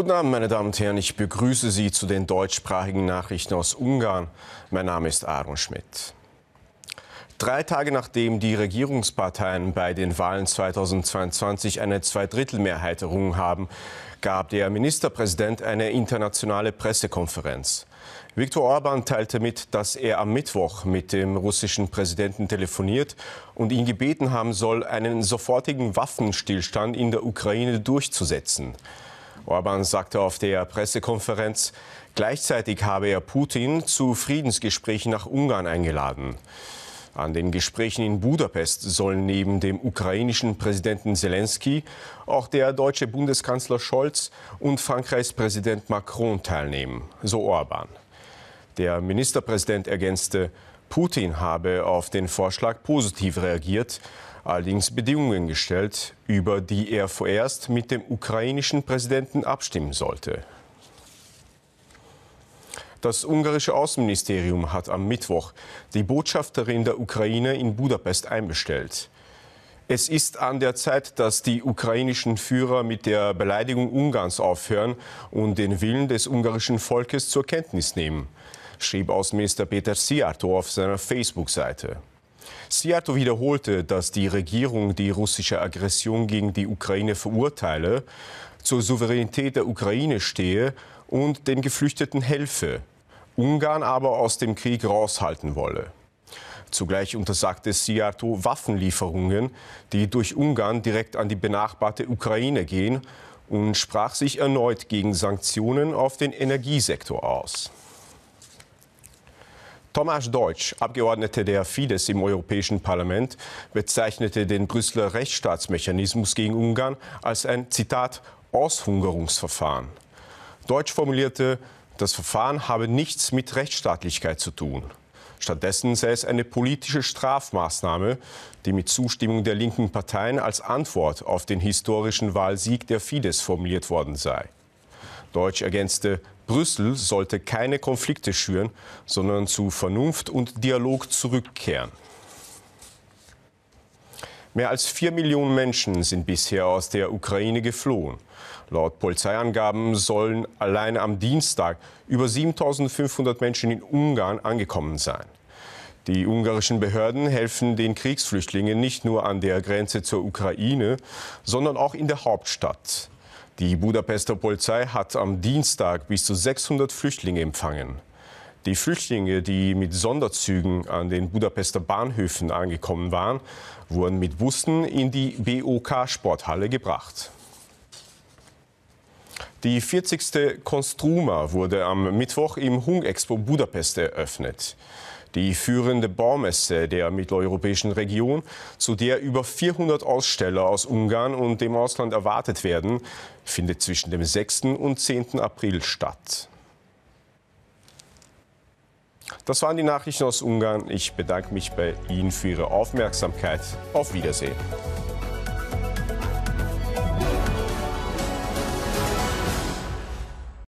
Guten Abend, meine Damen und Herren. Ich begrüße Sie zu den deutschsprachigen Nachrichten aus Ungarn. Mein Name ist Aaron Schmidt. Drei Tage nachdem die Regierungsparteien bei den Wahlen 2022 eine Zweidrittelmehrheit errungen haben, gab der Ministerpräsident eine internationale Pressekonferenz. Viktor Orban teilte mit, dass er am Mittwoch mit dem russischen Präsidenten telefoniert und ihn gebeten haben soll, einen sofortigen Waffenstillstand in der Ukraine durchzusetzen. Orban sagte auf der Pressekonferenz, gleichzeitig habe er Putin zu Friedensgesprächen nach Ungarn eingeladen. An den Gesprächen in Budapest sollen neben dem ukrainischen Präsidenten Zelensky auch der deutsche Bundeskanzler Scholz und Frankreichs Präsident Macron teilnehmen, so Orban. Der Ministerpräsident ergänzte, Putin habe auf den Vorschlag positiv reagiert, allerdings Bedingungen gestellt, über die er vorerst mit dem ukrainischen Präsidenten abstimmen sollte. Das ungarische Außenministerium hat am Mittwoch die Botschafterin der Ukraine in Budapest einbestellt. Es ist an der Zeit, dass die ukrainischen Führer mit der Beleidigung Ungarns aufhören und den Willen des ungarischen Volkes zur Kenntnis nehmen schrieb Außenminister Peter Siarto auf seiner Facebook-Seite. Siarto wiederholte, dass die Regierung die russische Aggression gegen die Ukraine verurteile, zur Souveränität der Ukraine stehe und den Geflüchteten helfe, Ungarn aber aus dem Krieg raushalten wolle. Zugleich untersagte Siarto Waffenlieferungen, die durch Ungarn direkt an die benachbarte Ukraine gehen, und sprach sich erneut gegen Sanktionen auf den Energiesektor aus. Thomas Deutsch, Abgeordneter der Fidesz im Europäischen Parlament, bezeichnete den Brüsseler Rechtsstaatsmechanismus gegen Ungarn als ein Zitat Aushungerungsverfahren. Deutsch formulierte, das Verfahren habe nichts mit Rechtsstaatlichkeit zu tun. Stattdessen sei es eine politische Strafmaßnahme, die mit Zustimmung der linken Parteien als Antwort auf den historischen Wahlsieg der Fidesz formuliert worden sei. Deutsch ergänzte, Brüssel sollte keine Konflikte schüren, sondern zu Vernunft und Dialog zurückkehren. Mehr als vier Millionen Menschen sind bisher aus der Ukraine geflohen. Laut Polizeiangaben sollen allein am Dienstag über 7500 Menschen in Ungarn angekommen sein. Die ungarischen Behörden helfen den Kriegsflüchtlingen nicht nur an der Grenze zur Ukraine, sondern auch in der Hauptstadt. Die Budapester Polizei hat am Dienstag bis zu 600 Flüchtlinge empfangen. Die Flüchtlinge, die mit Sonderzügen an den Budapester Bahnhöfen angekommen waren, wurden mit Bussen in die BOK-Sporthalle gebracht. Die 40. Konstruma wurde am Mittwoch im Hung Expo Budapest eröffnet die führende Baumesse der mitteleuropäischen Region, zu der über 400 Aussteller aus Ungarn und dem Ausland erwartet werden, findet zwischen dem 6. und 10. April statt. Das waren die Nachrichten aus Ungarn. Ich bedanke mich bei Ihnen für Ihre Aufmerksamkeit. Auf Wiedersehen.